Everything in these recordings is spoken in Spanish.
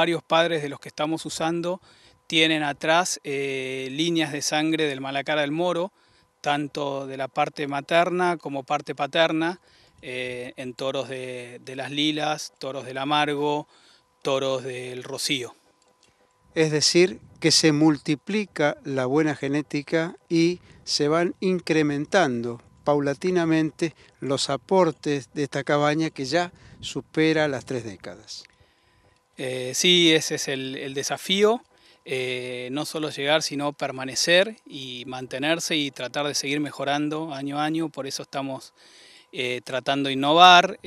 varios padres de los que estamos usando tienen atrás eh, líneas de sangre del Malacara del Moro, tanto de la parte materna como parte paterna, eh, en toros de, las lilas, toros del amargo, toros del rocío. Es decir, que se multiplica la buena genética y se van incrementando paulatinamente los aportes de esta cabaña que ya supera las tres décadas. Eh, sí, ese es el, desafío. Eh, no solo llegar, sino permanecer y mantenerse y tratar de seguir mejorando año a año. Por eso estamos eh, tratando de innovar.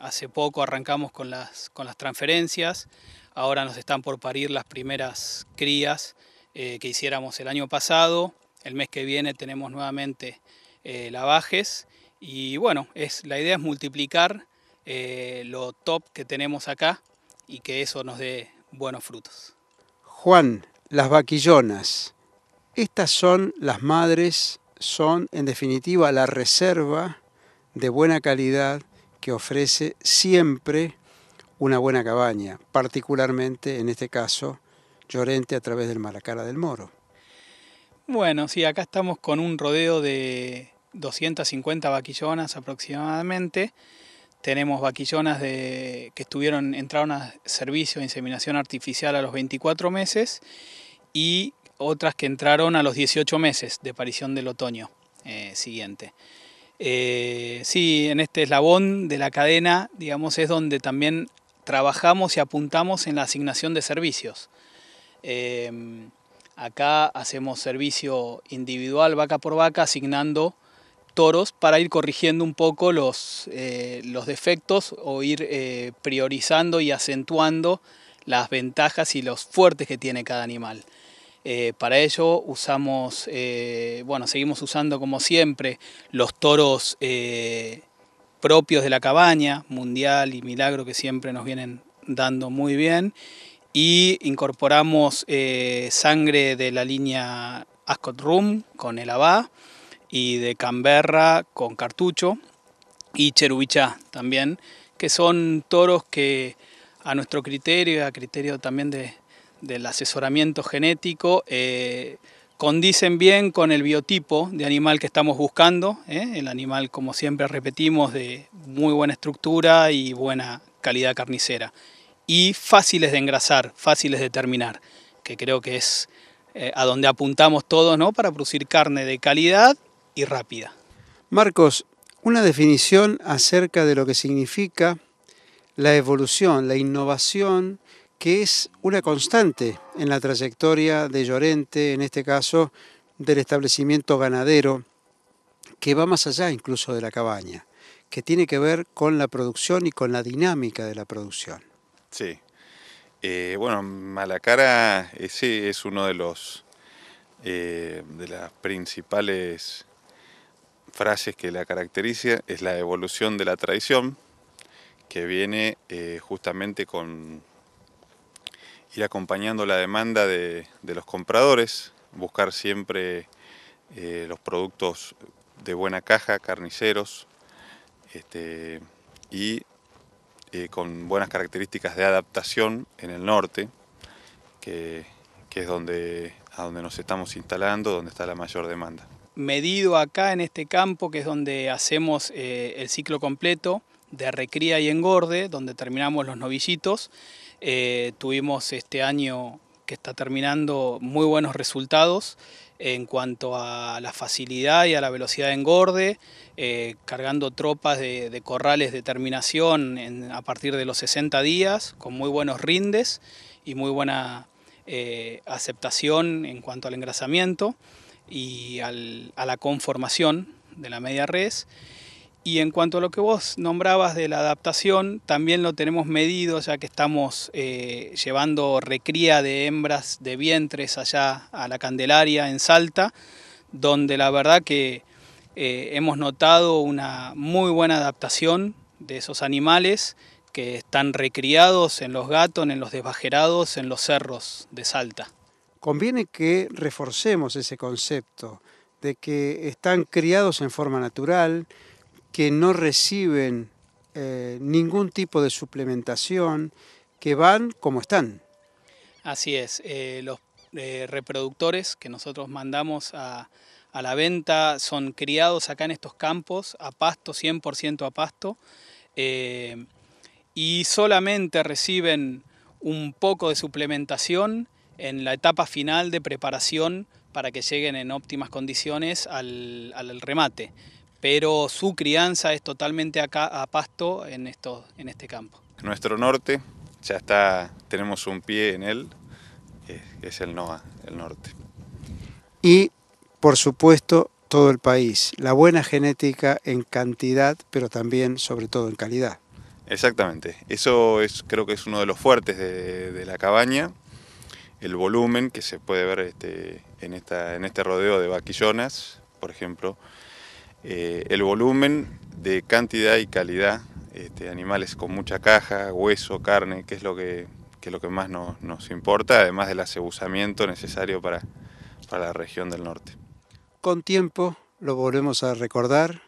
hace poco arrancamos con las, con las transferencias. Ahora nos están por parir las primeras crías que hiciéramos el año pasado. El mes que viene tenemos nuevamente lavajes. Y bueno, es, la idea es multiplicar lo top que tenemos acá y que eso nos dé buenos frutos. Juan, las vaquillonas. Estas son las madres, son en definitiva la reserva de buena calidad que ofrece siempre una buena cabaña, particularmente en este caso Llorente a través del Malacara del Moro. Bueno, sí, acá estamos con un rodeo de 250 vaquillonas aproximadamente tenemos vaquillonas de, que estuvieron, entraron a servicio de inseminación artificial a los 24 meses y otras que entraron a los 18 meses de aparición del otoño eh, siguiente. Eh, sí, en este eslabón de la cadena, digamos, es donde también trabajamos y apuntamos en la asignación de servicios. Eh, acá hacemos servicio individual, vaca por vaca, asignando toros para ir corrigiendo un poco los, eh, defectos o ir eh, priorizando y acentuando las ventajas y los fuertes que tiene cada animal. Eh, para ello usamos, bueno, seguimos usando como siempre los toros propios de la cabaña, Mundial y Milagro que siempre nos vienen dando muy bien y incorporamos sangre de la línea Ascot Room con el ABA y de Canberra con cartucho y Cherubichá también, que son toros que a nuestro criterio a criterio también del asesoramiento genético eh, condicen bien con el biotipo de animal que estamos buscando, eh, el animal como siempre repetimos de muy buena estructura y buena calidad carnicera y fáciles de engrasar, fáciles de terminar, que creo que es eh, a donde apuntamos todos ¿no? para producir carne de calidad rápida. Marcos, una definición acerca de lo que significa la evolución, la innovación, que es una constante en la trayectoria de Llorente, en este caso del establecimiento ganadero, que va más allá incluso de la cabaña, que tiene que ver con la producción y con la dinámica de la producción. Sí. Eh, bueno, Malacara ese eh, es uno de los eh, de las principales frases que la caracteriza es la evolución de la tradición, que viene eh, justamente con ir acompañando la demanda de, los compradores, buscar siempre eh, los productos de buena caja, carniceros, este, y eh, con buenas características de adaptación en el norte, que, es donde, a donde nos estamos instalando, donde está la mayor demanda medido acá en este campo, que es donde hacemos eh, el ciclo completo de recría y engorde, donde terminamos los novillitos. Eh, tuvimos este año que está terminando muy buenos resultados en cuanto a la facilidad y a la velocidad de engorde, eh, cargando tropas de, corrales de terminación a partir de los 60 días, con muy buenos rindes y muy buena aceptación en cuanto al engrasamiento y a la conformación de la media res. Y en cuanto a lo que vos nombrabas de la adaptación, también lo tenemos medido, ya que estamos eh, llevando recría de hembras de vientres allá a la Candelaria en Salta, donde la verdad que eh, hemos notado una muy buena adaptación de esos animales que están recriados en los gatos, en los desbajerados, en los cerros de Salta conviene que reforcemos ese concepto de que están criados en forma natural, que no reciben eh, ningún tipo de suplementación, que van como están. Así es, eh, los eh, reproductores que nosotros mandamos a, a, la venta son criados acá en estos campos, a pasto, 100% a pasto, y solamente reciben un poco de suplementación en la etapa final de preparación para que lleguen en óptimas condiciones al, remate. Pero su crianza es totalmente acá a pasto en, en este campo. Nuestro norte, ya está, tenemos un pie en él, que es el NOA, el norte. Y, por supuesto, todo el país. La buena genética en cantidad, pero también, sobre todo, en calidad. Exactamente. Eso es, creo que es uno de los fuertes de la cabaña el volumen que se puede ver este, en, esta, en este rodeo de vaquillonas, por ejemplo, eh, el volumen de cantidad y calidad, este, animales con mucha caja, hueso, carne, que es lo que, lo que más nos, importa, además del acebuzamiento necesario para, para la región del norte. Con tiempo lo volvemos a recordar,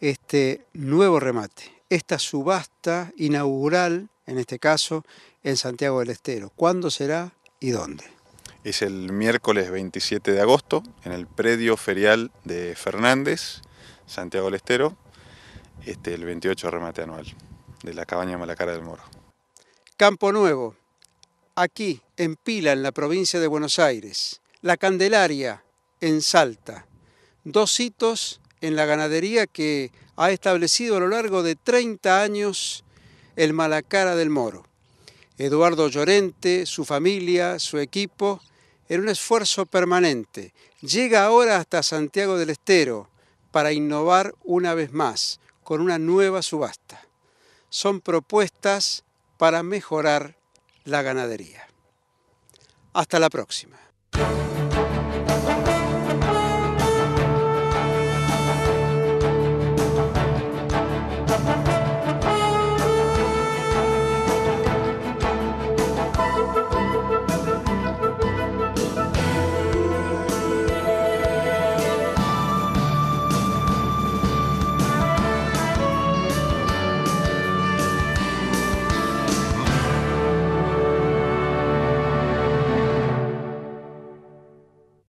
este nuevo remate, esta subasta inaugural, en este caso, en Santiago del Estero. ¿Cuándo será? y dónde? Es el miércoles 27 de agosto en el predio ferial de Fernández, Santiago del Estero, este, el 28 remate anual de la cabaña Malacara del Moro. Campo Nuevo, aquí en Pila, en la provincia de Buenos Aires. La Candelaria, en Salta. Dos hitos en la ganadería que ha establecido a lo largo de 30 años el Malacara del Moro. Eduardo Llorente, su familia, su equipo, en un esfuerzo permanente. Llega ahora hasta Santiago del Estero para innovar una vez más con una nueva subasta. Son propuestas para mejorar la ganadería. Hasta la próxima.